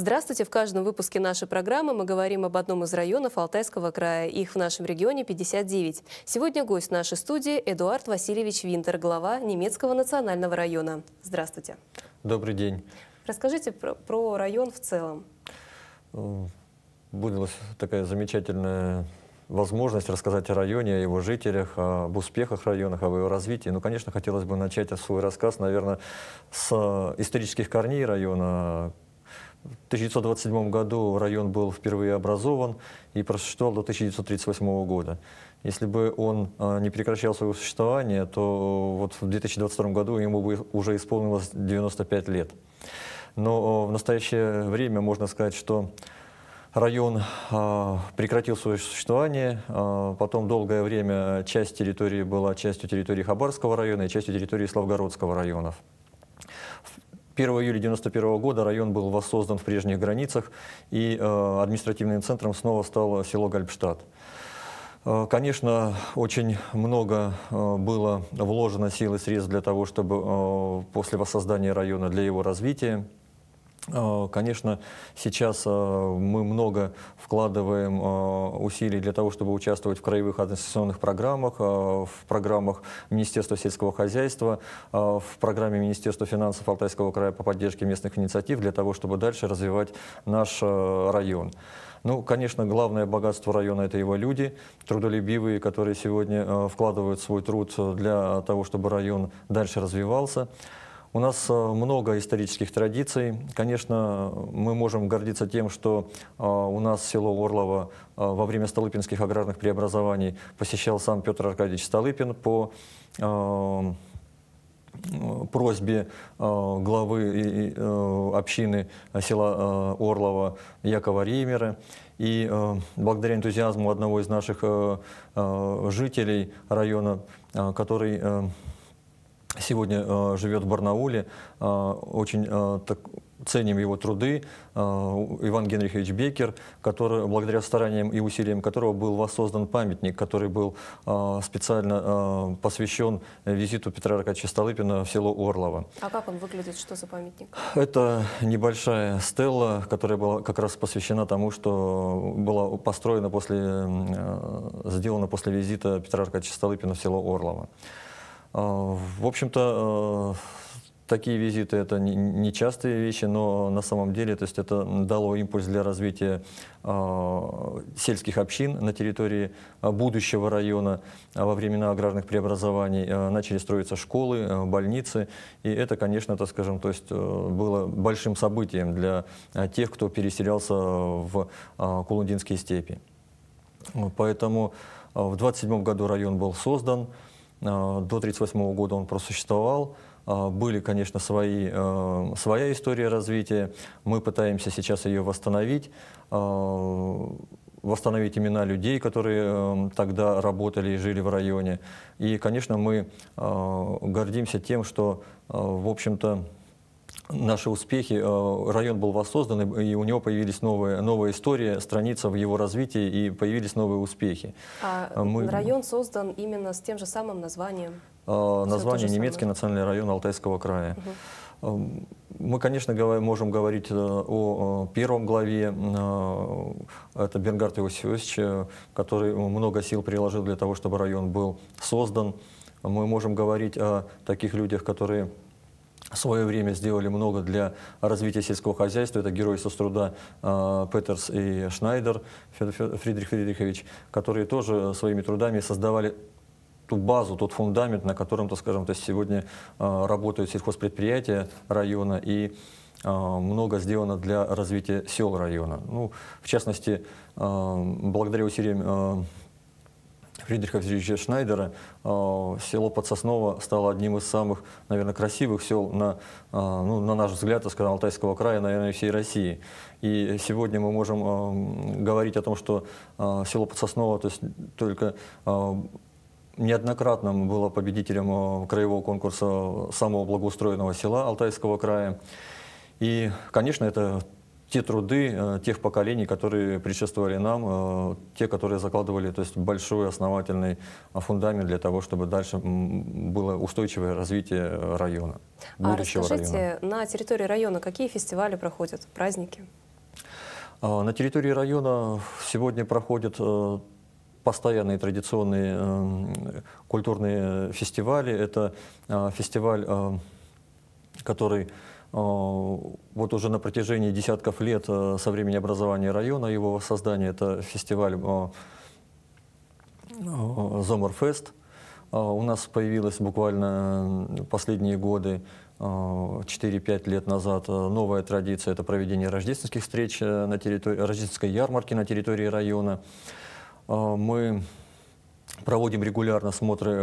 Здравствуйте! В каждом выпуске нашей программы мы говорим об одном из районов Алтайского края. Их в нашем регионе 59. Сегодня гость нашей студии Эдуард Васильевич Винтер, глава немецкого национального района. Здравствуйте! Добрый день! Расскажите про, про район в целом. Будет такая замечательная возможность рассказать о районе, о его жителях, об успехах районах, об его развитии. Ну, конечно, хотелось бы начать свой рассказ, наверное, с э, исторических корней района, в 1927 году район был впервые образован и просуществовал до 1938 года. Если бы он а, не прекращал свое существование, то э, вот в 2022 году ему бы уже исполнилось 95 лет. Но э, в настоящее время можно сказать, что район а, прекратил свое существование. А, потом долгое время часть территории была частью территории Хабарского района и частью территории Славгородского районов. 1 июля 1991 года район был воссоздан в прежних границах, и э, административным центром снова стало село Гальпштадт. Э, конечно, очень много э, было вложено сил и средств для того, чтобы после воссоздания района, для его развития, Э, конечно, сейчас э, мы много вкладываем э, усилий для того, чтобы участвовать в краевых инвестиционных программах, в программах Министерства сельского хозяйства, в программе Министерства финансов Алтайского края по поддержке местных инициатив для того, чтобы дальше развивать наш район. Ну, конечно, главное богатство района – это его люди, трудолюбивые, которые сегодня вкладывают свой труд для того, чтобы район дальше развивался. У нас э, много исторических традиций. Конечно, мы можем гордиться тем, что э, у нас село Орлово э, во время Столыпинских аграрных преобразований посещал сам Петр Аркадьевич Столыпин по просьбе главы общины села Орлова Якова Реймера. И благодаря энтузиазму одного из наших жителей района, который сегодня э, живет в Барнауле, э, очень э, так, ценим его труды. Иван Генрихович Бекер, который, благодаря стараниям и усилиям которого был воссоздан памятник, который был специально посвящен визиту Петра Аркадьевича Столыпина в село Орлово. А как он выглядит? Что за памятник? Это небольшая стела, которая была как раз посвящена тому, что была построена после, сделана после визита Петра Аркадьевича Столыпина в село Орлово. А, в общем-то, э, такие визиты это нечастые вещи, но на самом деле то есть это дало импульс для развития а, сельских общин на территории а, будущего района. Во времена аграрных преобразований начали строиться школы, больницы. И это, конечно, так скажем, то есть, э, было большим событием для тех, кто переселялся в Кулундинские степи. Поэтому в 27 году район был создан. Э, до 1938 года он просуществовал. Э, были, конечно, свои, э, своя история развития. Мы пытаемся сейчас ее восстановить, восстановить имена людей, которые тогда работали и жили в районе. И, конечно, мы гордимся тем, что, в общем-то, наши успехи. Э, район был воссоздан, и у него появились новые, новая история, страница в его развитии, и появились новые успехи. А, а Мы... район создан именно с тем же самым названием? А, название «Немецкий самое. национальный район Алтайского края». Угу. Мы, конечно, можем говорить э, о первом главе, э, это Бенгард Иосифович, который много сил приложил для того, чтобы район был создан. Мы можем говорить о таких людях, которые в свое время сделали много для развития сельского хозяйства. Это герои соцтруда э, Петерс и Шнайдер Фридрих Фридрихович, которые тоже своими трудами создавали ту базу, тот фундамент, на котором, то, скажем, то сегодня э, работают сельхозпредприятия района и э, много сделано для развития сел района. Ну, в частности, э, благодаря усилиям э, Фридриха Васильевича Шнайдера, э, село Подсосново стало одним из самых, наверное, красивых сел, на, э, ну, на наш взгляд, из Алтайского края, наверное, всей России. И сегодня мы можем э, говорить о том, что село Подсосново, то есть только неоднократно было победителем краевого конкурса самого благоустроенного села Алтайского края. И, конечно, это те труды э, тех поколений, которые предшествовали нам, э, те, которые закладывали то есть, большой основательный э, фундамент для того, чтобы дальше было устойчивое развитие района, а расскажите, района. на территории района какие фестивали проходят, праздники? А, на территории района сегодня проходят постоянные традиционные культурные фестивали. Это фестиваль, который Э, вот уже на протяжении десятков лет э, со времени образования района, его создания это фестиваль э, Зомерфест. У нас появилась буквально последние годы, 4-5 лет назад, новая традиция – это проведение рождественских встреч на территории, рождественской ярмарки на территории района. Мы проводим регулярно смотры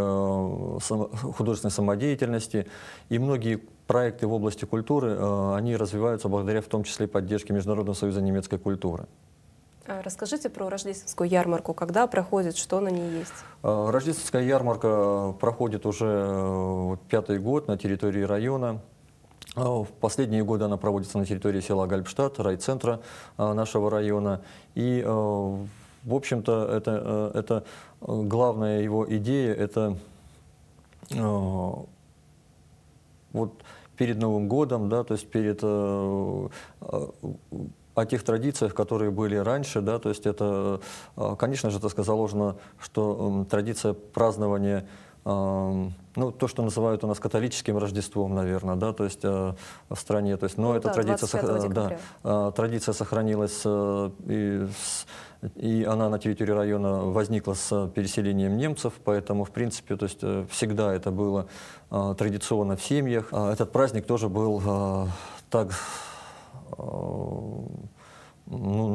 художественной самодеятельности, и многие проекты в области культуры, э, они развиваются благодаря в том числе поддержке Международного союза немецкой культуры. А расскажите про рождественскую ярмарку. Когда проходит, что на ней есть? Э, рождественская ярмарка э, проходит уже пятый год на территории района. В последние годы она проводится на территории села Гальбштадт, райцентра нашего района. И, в общем-то, это, это главная его идея – это вот перед Новым годом, да, то есть перед э, э, о тех традициях, которые были раньше, да, то есть это, э, конечно же, это заложено, что эм, традиция празднования эм, ну, то, что называют у нас католическим Рождеством, наверное, да, то есть э, в стране, то есть, но ну, эта да, традиция, сох... да, э, традиция сохранилась э, и с и она на территории района возникла с переселением немцев, поэтому, в принципе, то есть э, всегда это было э, традиционно в семьях. А этот праздник тоже был э, так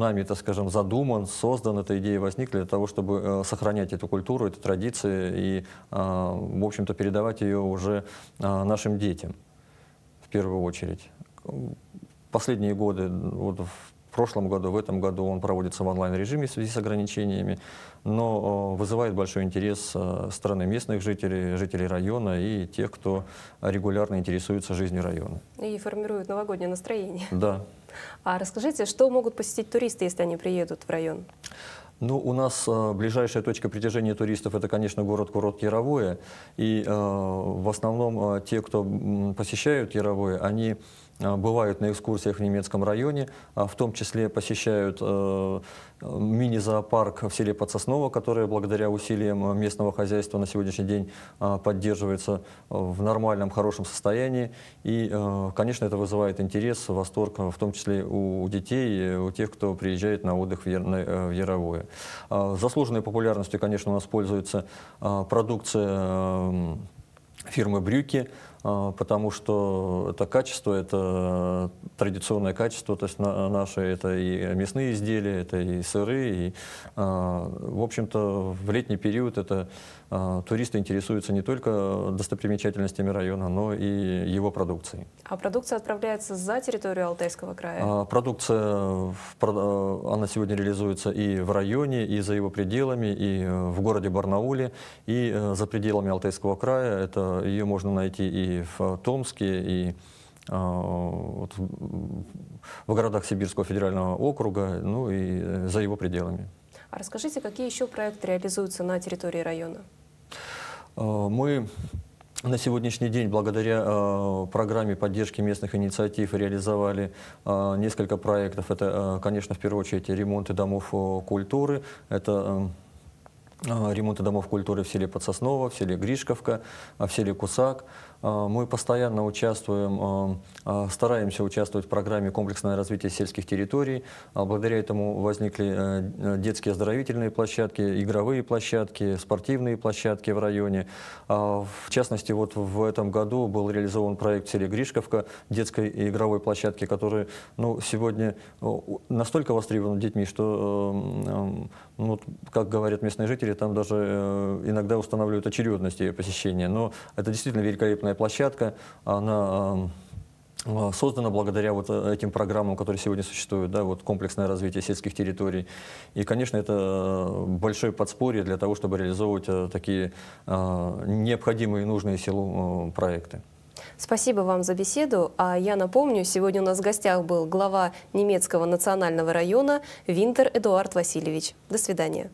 нами, так скажем, задуман, создан, эта идея возникла для того, чтобы э, сохранять эту культуру, эту традицию и, э, в общем-то, передавать ее уже э, нашим детям в первую очередь. Последние годы, вот в прошлом году, в этом году он проводится в онлайн-режиме в связи с ограничениями, но вызывает большой интерес стороны местных жителей, жителей района и тех, кто регулярно интересуется жизнью района. И формирует новогоднее настроение. Да. А расскажите, что могут посетить туристы, если они приедут в район? Ну, у нас э, ближайшая точка притяжения туристов – это, конечно, город-курорт Яровое. И э, в основном э, те, кто посещают Яровое, они а, бывают на экскурсиях в немецком районе, а, в том числе посещают э, мини-зоопарк в селе Подсосново, который благодаря усилиям местного хозяйства на сегодняшний день а, поддерживается э, в нормальном, хорошем состоянии. И, э, конечно, это вызывает интерес, восторг, в том числе у детей, у тех, кто приезжает на отдых в Яровое. Заслуженной популярностью, конечно, у нас пользуется продукция эм, фирмы «Брюки», а, потому что это качество, это традиционное качество, то есть на, наше это и мясные изделия, это и сыры, и, а, в общем-то, в летний период это а, туристы интересуются не только достопримечательностями района, но и его продукцией. А продукция отправляется за территорию Алтайского края? Продукция, она сегодня реализуется и в районе, и за его пределами, и э, в городе Барнауле, и э, за пределами Алтайского края. Это ее можно найти и в Томске, и а, вот, в городах Сибирского федерального округа, ну и э, за его пределами. А расскажите, какие еще проекты реализуются на территории района? А, мы на сегодняшний день, благодаря э, программе поддержки местных инициатив, реализовали э, несколько проектов. Это, э, конечно, в первую очередь ремонты домов культуры, это а, ремонты домов культуры в селе Подсосново, в селе Гришковка, а, в селе Кусак. А, мы постоянно участвуем, стараемся участвовать в программе комплексное развитие сельских территорий. Благодаря этому возникли э, детские оздоровительные площадки, игровые площадки, спортивные площадки в районе. В частности, вот в этом году был реализован проект в селе Гришковка детской игровой площадки, который ну, сегодня настолько востребован детьми, что, э, э, ну, как говорят местные жители, Дмитрия, там даже э, иногда устанавливают очередность ее посещения. Но это действительно великолепная площадка. Она эм, э, создана благодаря вот э, этим программам, которые сегодня существуют, да, вот комплексное развитие сельских территорий. И, конечно, это большое подспорье для того, чтобы реализовывать такие необходимые и нужные силу проекты. Спасибо вам за беседу. А я напомню, сегодня у нас в гостях был глава немецкого национального района Винтер Эдуард Васильевич. До свидания.